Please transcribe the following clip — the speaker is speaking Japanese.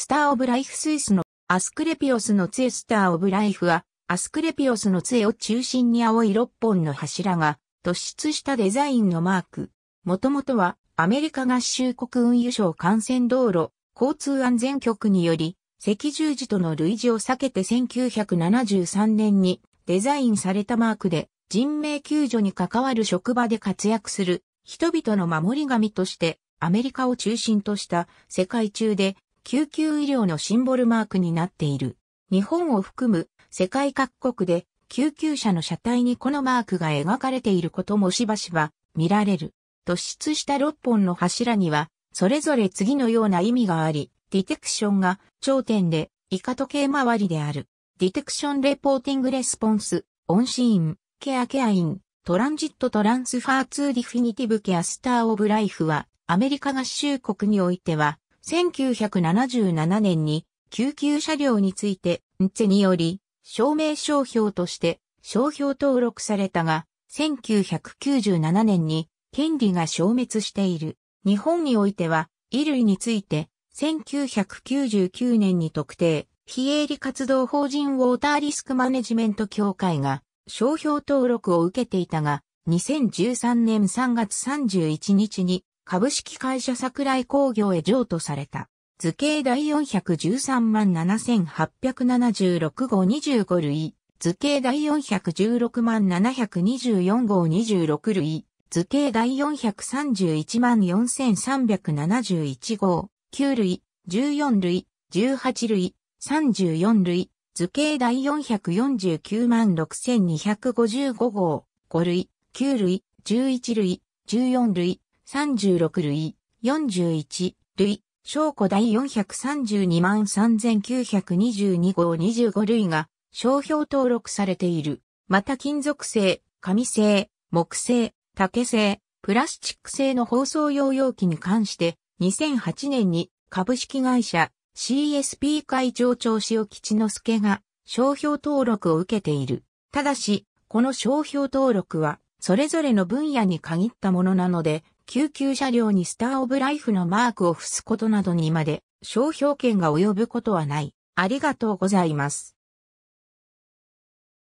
スター・オブ・ライフ・スイスのアスクレピオスの杖スター・オブ・ライフは、アスクレピオスの杖を中心に青い6本の柱が突出したデザインのマーク。もともとはアメリカ合衆国運輸省幹線道路交通安全局により、赤十字との類似を避けて1973年にデザインされたマークで人命救助に関わる職場で活躍する人々の守り神としてアメリカを中心とした世界中で救急医療のシンボルマークになっている。日本を含む世界各国で救急車の車体にこのマークが描かれていることもしばしば見られる。突出した6本の柱には、それぞれ次のような意味があり、ディテクションが頂点でイカ時計回りである。ディテクションレポーティングレスポンス、オンシーン、ケアケアイン、トランジットトランスファーツーディフィニティブケアスターオブライフは、アメリカ合衆国においては、1977年に救急車両について、んつにより、証明商標として商標登録されたが、1997年に権利が消滅している。日本においては、衣類について、1999年に特定、非営利活動法人ウォーターリスクマネジメント協会が商標登録を受けていたが、2013年3月31日に株式会社桜井工業へ譲渡された。図形第413万7876号25類、図形第416万724号26類、図形第431万4371号、9類、14類、18類、34類、図形第449万6255号、5類、9類、11類、14類、36類、41類、証拠第432万3922号25類が商標登録されている。また金属製、紙製、木製、竹製、プラスチック製の包装用容器に関して、2008年に株式会社 CSP 会長長塩吉之助が商標登録を受けている。ただし、この商標登録は、それぞれの分野に限ったものなので、救急車両にスター・オブ・ライフのマークを付すことなどにまで商標権が及ぶことはない。ありがとうございます。